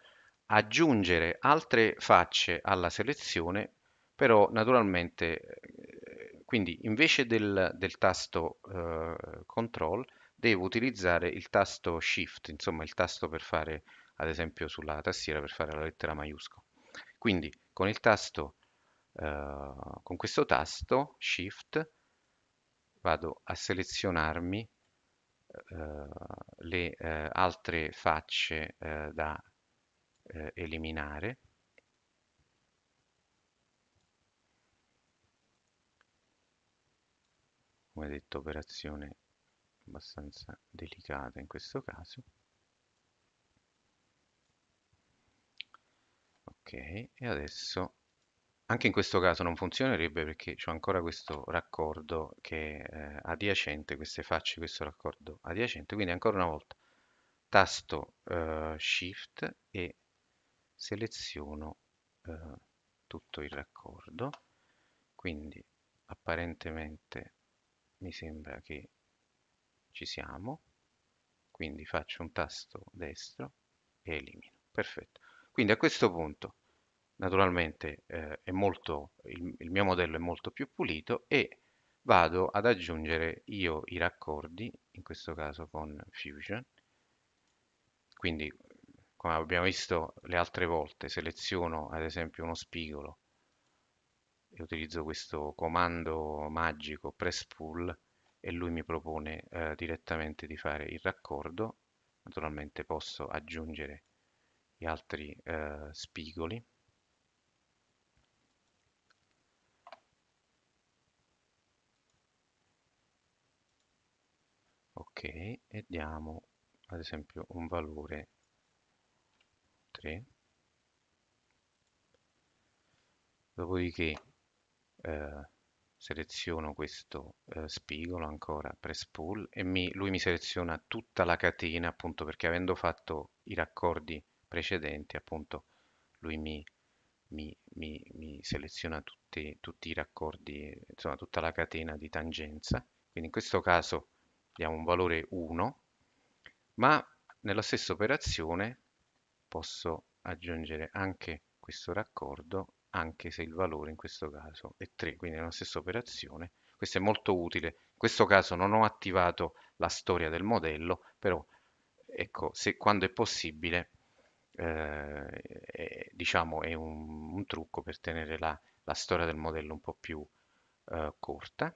Speaker 1: aggiungere altre facce alla selezione, però naturalmente, eh, quindi invece del, del tasto eh, CTRL devo utilizzare il tasto SHIFT, insomma il tasto per fare, ad esempio sulla tastiera, per fare la lettera maiuscola. Quindi con il tasto, eh, con questo tasto SHIFT, vado a selezionarmi eh, le eh, altre facce eh, da eliminare come detto operazione abbastanza delicata in questo caso ok e adesso anche in questo caso non funzionerebbe perché c'è ancora questo raccordo che è eh, adiacente, queste facce, questo raccordo adiacente, quindi ancora una volta tasto eh, Shift e seleziono eh, tutto il raccordo, quindi apparentemente mi sembra che ci siamo, quindi faccio un tasto destro e elimino, perfetto. Quindi a questo punto naturalmente eh, molto, il, il, mio modello è molto più pulito e vado ad aggiungere io i raccordi, in questo caso con Fusion, quindi come abbiamo visto le altre volte seleziono ad esempio uno spigolo e utilizzo questo comando magico press pull e lui mi propone eh, direttamente di fare il raccordo naturalmente posso aggiungere gli altri eh, spigoli ok e diamo ad esempio un valore 3 dopodiché eh, seleziono questo eh, spigolo ancora press pull e mi, lui mi seleziona tutta la catena appunto perché avendo fatto i raccordi precedenti appunto lui mi, mi, mi, mi seleziona tutti, tutti i raccordi insomma tutta la catena di tangenza quindi in questo caso diamo un valore 1, ma nella stessa operazione posso aggiungere anche questo raccordo anche se il valore in questo caso è 3, quindi nella stessa operazione. Questo è molto utile. In questo caso non ho attivato la storia del modello, però ecco, se quando è possibile, eh, è, diciamo, è un, un, trucco per tenere la, la, storia del modello un po' più eh, corta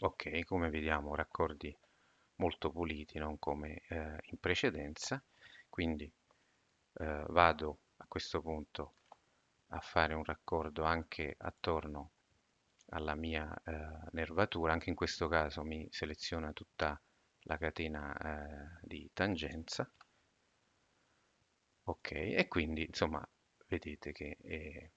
Speaker 1: ok come vediamo raccordi molto puliti non come eh, in precedenza quindi eh, vado a questo punto a fare un raccordo anche attorno alla mia eh, nervatura anche in questo caso mi seleziona tutta la catena eh, di tangenza ok e quindi insomma vedete che eh,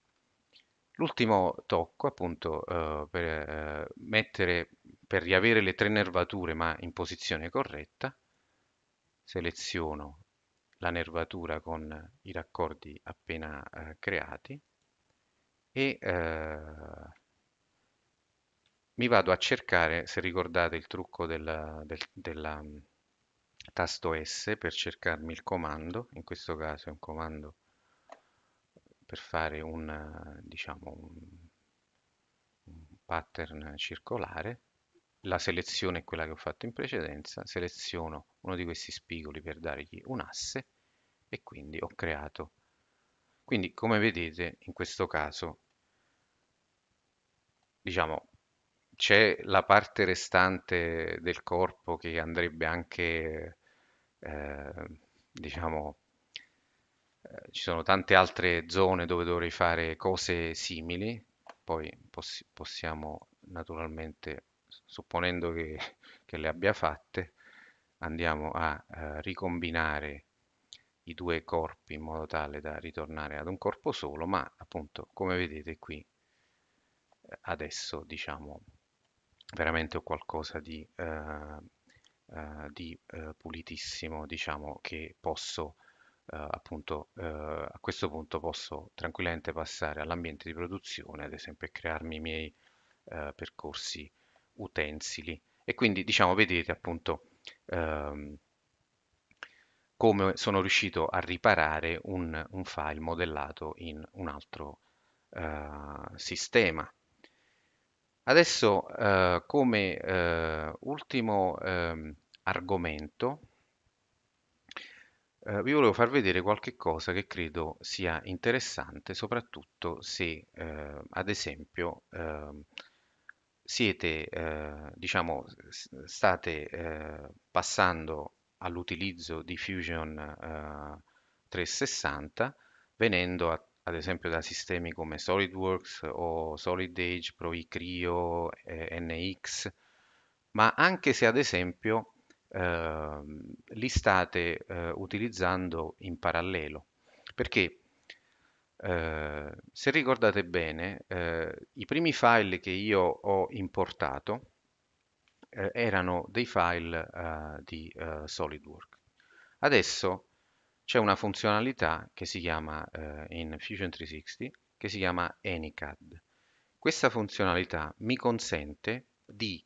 Speaker 1: L'ultimo tocco, appunto, eh, per eh, mettere, per riavere le tre nervature ma in posizione corretta, seleziono la nervatura con i raccordi appena eh, creati e eh, mi vado a cercare, se ricordate il trucco del, del della, mm, tasto S per cercarmi il comando, in questo caso è un comando per fare un, eh, diciamo, un, pattern circolare la selezione è quella che ho fatto in precedenza, seleziono uno di questi spigoli per dargli un asse e quindi ho creato. Quindi come vedete in questo caso diciamo c'è la parte restante del corpo che andrebbe anche eh, diciamo eh, ci sono tante altre zone dove dovrei fare cose simili, poi poss possiamo naturalmente, supponendo che, [laughs] che, le abbia fatte, andiamo a eh, ricombinare i due corpi in modo tale da ritornare ad un corpo solo, ma appunto come vedete qui eh, adesso diciamo veramente ho qualcosa di, eh, eh, di eh, pulitissimo diciamo che posso eh, appunto eh, a questo punto posso tranquillamente passare all'ambiente di produzione, ad esempio e crearmi i miei eh, percorsi utensili e quindi diciamo vedete appunto ehm, come sono riuscito a riparare un, un file modellato in un altro eh, sistema. Adesso eh, come eh, ultimo ehm, argomento eh, vi volevo far vedere qualche cosa che credo sia interessante, soprattutto se, eh, ad esempio, ehm, eh, siete, diciamo, state eh, passando all'utilizzo di Fusion 360 eh, venendo a, ad esempio da sistemi come SolidWorks o SolidAge, ProiCrio, eh, NX, ma anche se ad esempio eh, li state eh, utilizzando in parallelo. Perché eh, se ricordate bene, eh, i primi file che io ho importato eh, erano dei file eh, di SolidWorks. Adesso c'è una funzionalità che si chiama in Fusion 360 che si chiama AnyCAD. Questa funzionalità mi consente di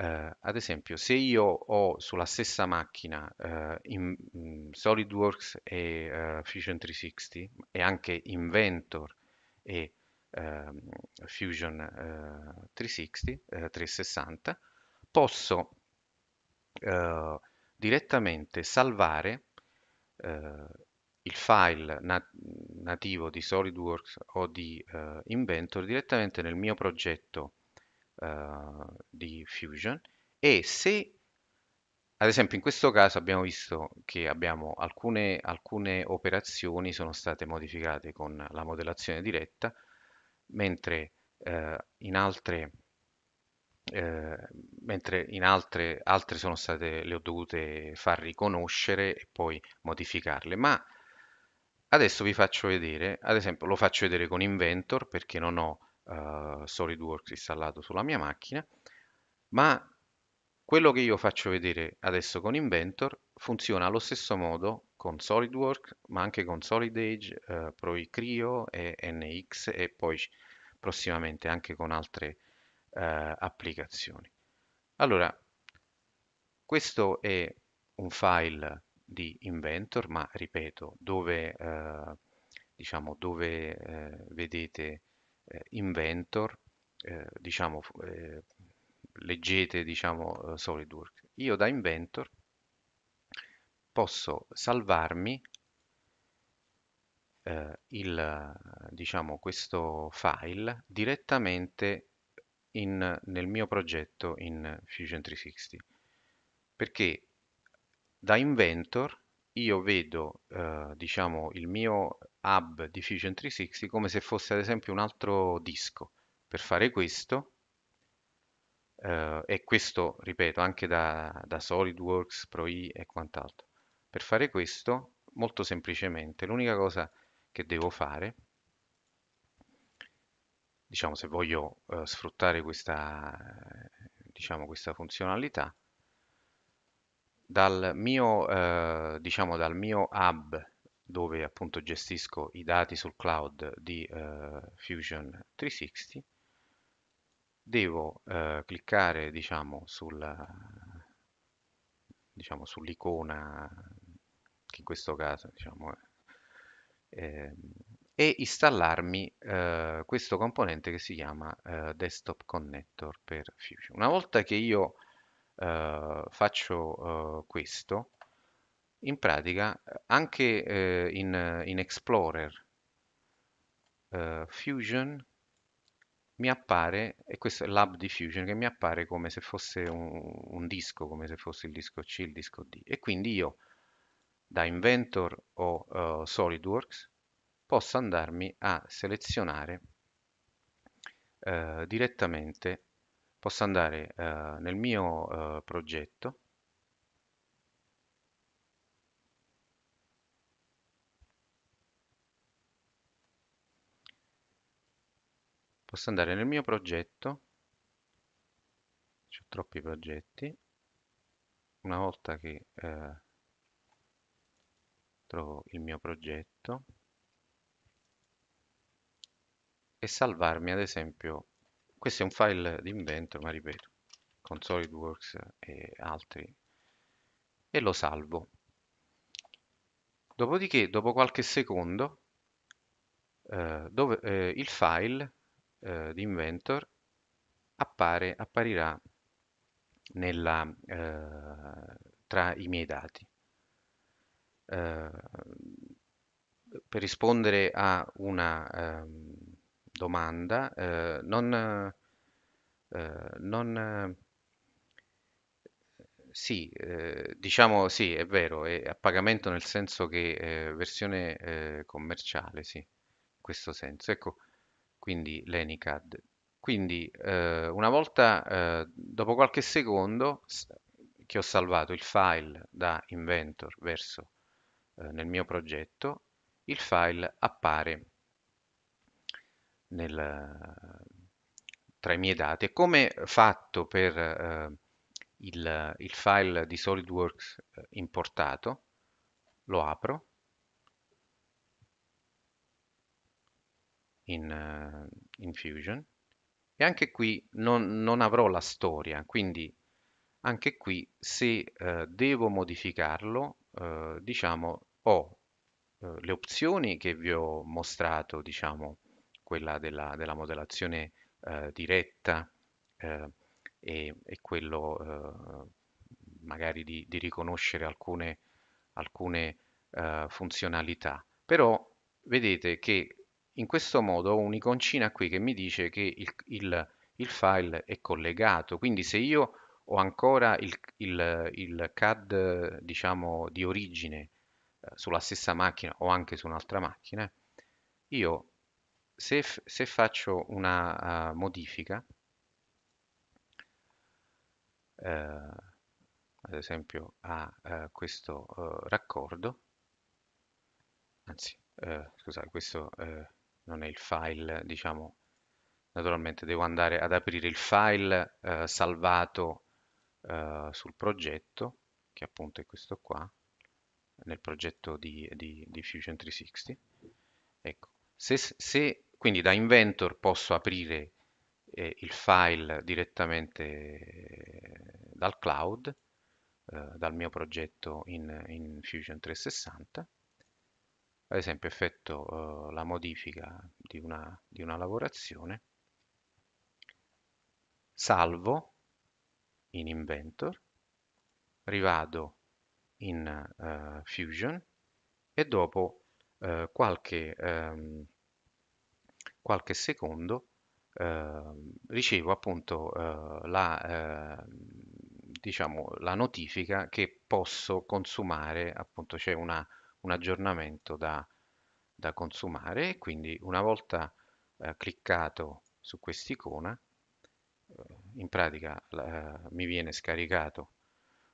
Speaker 1: eh, ad esempio, se io ho sulla stessa macchina eh, in, in mm, SolidWorks e uh, Fusion 360 e anche Inventor e uh, Fusion uh, 360, 360, posso eh, direttamente salvare eh, il file nat nativo di SolidWorks o di Inventor direttamente nel mio progetto di Fusion e se ad esempio in questo caso abbiamo visto che abbiamo alcune, alcune operazioni sono state modificate con la modellazione diretta mentre eh, in altre, eh, mentre in altre, altre sono state, le ho dovute far riconoscere e poi modificarle, ma adesso vi faccio vedere, ad esempio lo faccio vedere con Inventor perché non ho uh, eh, SolidWorks installato sulla mia macchina, ma quello che io faccio vedere adesso con Inventor funziona allo stesso modo con SolidWorks, ma anche con SolidAge, uh, eh, Pro Creo e NX e poi prossimamente anche con altre uh, applicazioni. Allora, questo è un file di Inventor, ma ripeto, dove, eh, diciamo, dove eh, vedete eh, inventor, eh, diciamo, eh, leggete diciamo, SolidWorks. Io da Inventor posso salvarmi eh, il, diciamo, questo file direttamente in, nel mio progetto in Fusion 360 perché da Inventor io vedo eh, diciamo, il mio hub di Fusion 360 come se fosse ad esempio un altro disco. Per fare questo, eh, e questo ripeto anche da, da SolidWorks, ProI e quant'altro, per fare questo molto semplicemente l'unica cosa che devo fare, diciamo se voglio eh, sfruttare questa, diciamo, questa funzionalità, dal mio, eh, diciamo, dal mio hub dove appunto gestisco i dati sul cloud di eh, Fusion 360 devo eh, cliccare diciamo sulla diciamo sull'icona che in questo caso diciamo eh, e installarmi eh, questo componente che si chiama eh, Desktop Connector per Fusion. Una volta che io eh, faccio eh, questo, in pratica eh, anche eh, in, eh, in, Explorer eh, Fusion mi appare, e questo è l'hub di Fusion, che mi appare come se fosse un, un, disco, come se fosse il disco C, il disco D. E quindi io da Inventor o uh, SolidWorks posso andarmi a selezionare uh, direttamente, posso andare uh, nel mio progetto, posso andare nel mio progetto ho troppi progetti una volta che eh, trovo il mio progetto e salvarmi ad esempio questo è un file di invento ma ripeto con SolidWorks e altri e lo salvo dopodiché dopo qualche secondo eh, dove, eh, il file eh, di Inventor appare, apparirà nella, eh, tra i miei dati. Eh, per rispondere a una ehm, domanda, eh, non, eh, non sì, eh, diciamo sì, è vero, è a pagamento nel senso che eh, versione eh, commerciale, sì, in questo senso. Ecco, quindi Lenny cadde. Quindi eh, una volta, eh, dopo qualche secondo, che ho salvato il file da Inventor verso eh, nel mio progetto, il file appare nel, tra i miei dati. come fatto per eh, il, il file di SolidWorks eh, importato, lo apro in, eh, in Fusion e anche qui non, non, avrò la storia, quindi anche qui se eh, devo modificarlo, eh, diciamo, ho eh, le opzioni che vi ho mostrato, diciamo, quella della, della modellazione eh, diretta eh, e, e, quello magari di, di, riconoscere alcune, alcune funzionalità. Però vedete che in questo modo ho un'iconcina qui che mi dice che il, il, il file è collegato quindi se io ho ancora il, il CAD diciamo di origine eh, sulla stessa macchina o anche su un'altra macchina io se, se faccio una uh, modifica uh, ad esempio a uh, questo raccordo anzi scusate questo non è il file, diciamo, naturalmente devo andare ad aprire il file eh, salvato eh, sul progetto, che appunto è questo qua, nel progetto di, di, di Fusion 360. Ecco. Se, se, quindi da Inventor posso aprire eh, il file direttamente eh, dal cloud, eh, dal mio progetto in, in Fusion 360, ad esempio effetto eh, la modifica di una, di una lavorazione, salvo in Inventor, rivado in eh, Fusion e dopo eh, qualche, ehm, qualche secondo eh, ricevo appunto eh, la, ehm, diciamo, la notifica che posso consumare, appunto c'è una un aggiornamento da, da consumare e quindi una volta eh, cliccato su quest'icona eh, in pratica la, eh, mi viene scaricato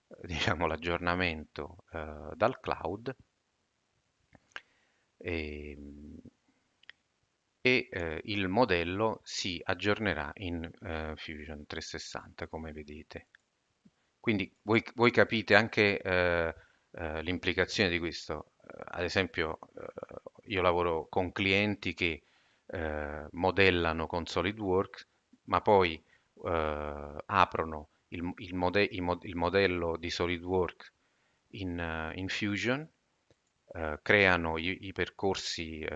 Speaker 1: eh, [laughs] diciamo l'aggiornamento eh, dal cloud e, e eh, il modello si aggiornerà in eh, Fusion 360 come vedete quindi voi, voi capite anche l'implicazione di questo ad esempio eh, io lavoro con clienti che eh, modellano con SolidWorks, ma poi eh, aprono il, il, mode, il, mod, il, modello di SolidWorks in, in Fusion, creano i, i percorsi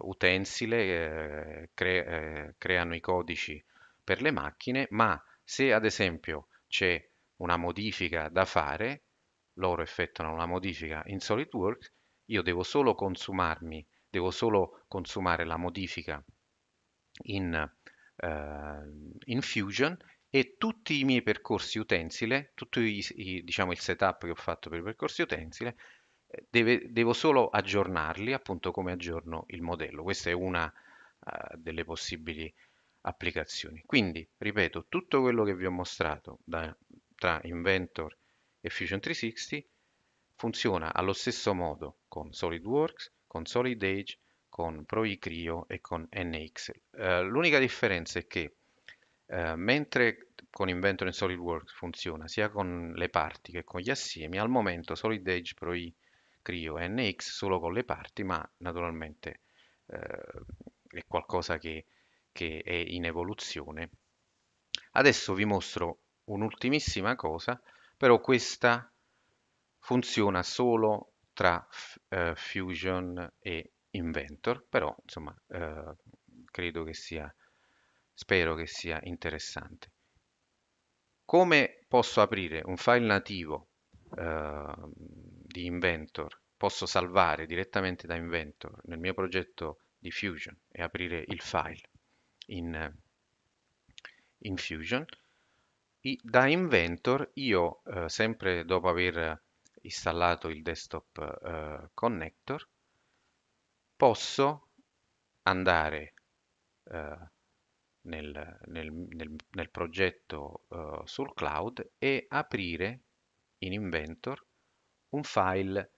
Speaker 1: utensile, cre, creano i codici per le macchine, ma se ad esempio c'è una modifica da fare, loro effettuano la modifica in SolidWorks, io devo solo consumarmi, devo solo consumare la modifica in, uh, in Fusion e tutti i miei percorsi utensile, tutto i, i, diciamo, il setup che ho fatto per i percorsi utensile, eh, deve, devo solo aggiornarli appunto come aggiorno il modello. Questa è una uh, delle possibili applicazioni. Quindi, ripeto, tutto quello che vi ho mostrato da, tra Inventor e Fusion 360 funziona allo stesso modo con SolidWorks, con SolidEdge, con Proi ProiCrio e con NX. Eh, l'unica differenza è che eh, mentre con Inventor in SolidWorks funziona sia con le parti che con gli assiemi, al momento Proi ProiCrio e NX solo con le parti, ma naturalmente eh, è qualcosa che, che è in evoluzione. Adesso vi mostro un'ultimissima cosa però questa funziona solo tra eh, Fusion e Inventor, però insomma eh, credo che sia, spero che sia interessante. Come posso aprire un file nativo eh, di Inventor? Posso salvare direttamente da Inventor nel mio progetto di Fusion e aprire il file in, in Fusion da Inventor io, eh, sempre dopo aver installato il desktop eh, connector, posso andare eh, nel, nel, nel, nel, progetto eh, sul cloud e aprire in Inventor un file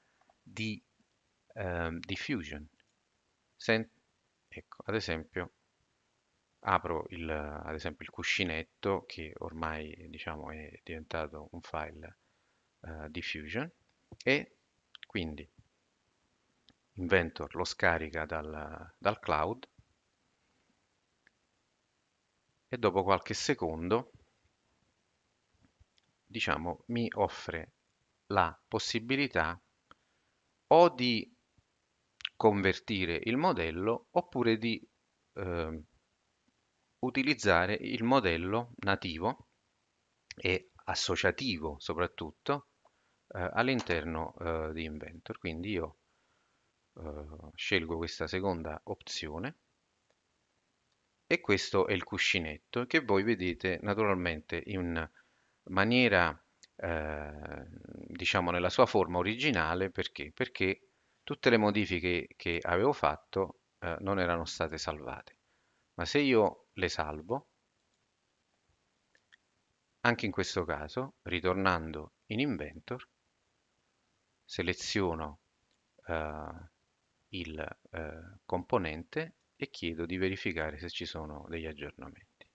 Speaker 1: di, ehm, di Fusion. Sen ecco, ad esempio apro il, ad esempio il cuscinetto che ormai diciamo, è diventato un file uh, eh, di Fusion e quindi Inventor lo scarica dal, dal cloud e dopo qualche secondo diciamo, mi offre la possibilità o di convertire il modello oppure di eh, utilizzare il modello nativo e associativo soprattutto eh, all'interno eh, di Inventor. Quindi io eh, scelgo questa seconda opzione e questo è il cuscinetto che voi vedete naturalmente in maniera eh, diciamo nella sua forma originale perché perché tutte le modifiche che avevo fatto eh, non erano state salvate ma se io le salvo, anche in questo caso, ritornando in Inventor, seleziono eh, il eh, componente e chiedo di verificare se ci sono degli aggiornamenti.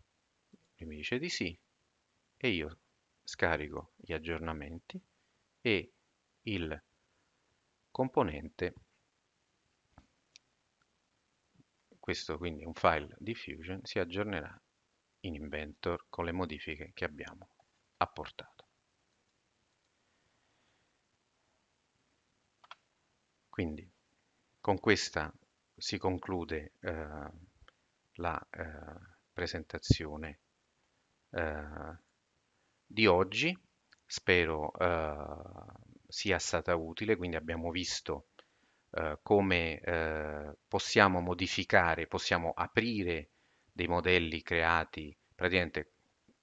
Speaker 1: Lui mi dice di sì e io scarico gli aggiornamenti e il componente questo quindi è un file di Fusion, si aggiornerà in Inventor con le modifiche che abbiamo apportato. Quindi con questa si conclude eh, la eh, presentazione eh, di oggi, spero eh, sia stata utile, quindi abbiamo visto eh, come eh, possiamo modificare, possiamo aprire dei modelli creati, praticamente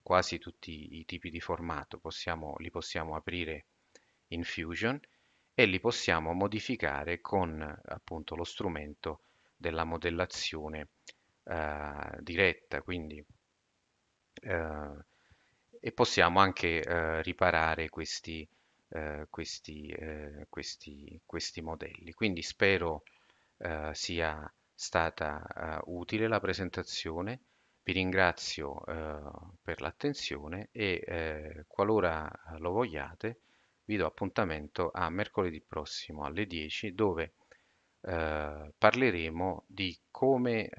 Speaker 1: quasi tutti i tipi di formato possiamo, li possiamo aprire in Fusion e li possiamo modificare con appunto lo strumento della modellazione eh, diretta, quindi eh, e possiamo anche eh, riparare questi eh, questi, eh, questi, questi, modelli. Quindi spero eh, sia stata eh, utile la presentazione, vi ringrazio eh, per l'attenzione e eh, qualora lo vogliate vi do appuntamento a mercoledì prossimo alle 10 dove parleremo di come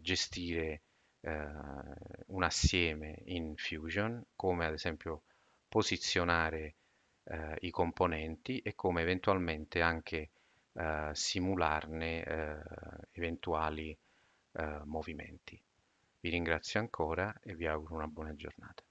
Speaker 1: gestire un assieme in Fusion, come ad esempio posizionare eh, i componenti e come eventualmente anche eh, simularne eh, eventuali eh, movimenti. Vi ringrazio ancora e vi auguro una buona giornata.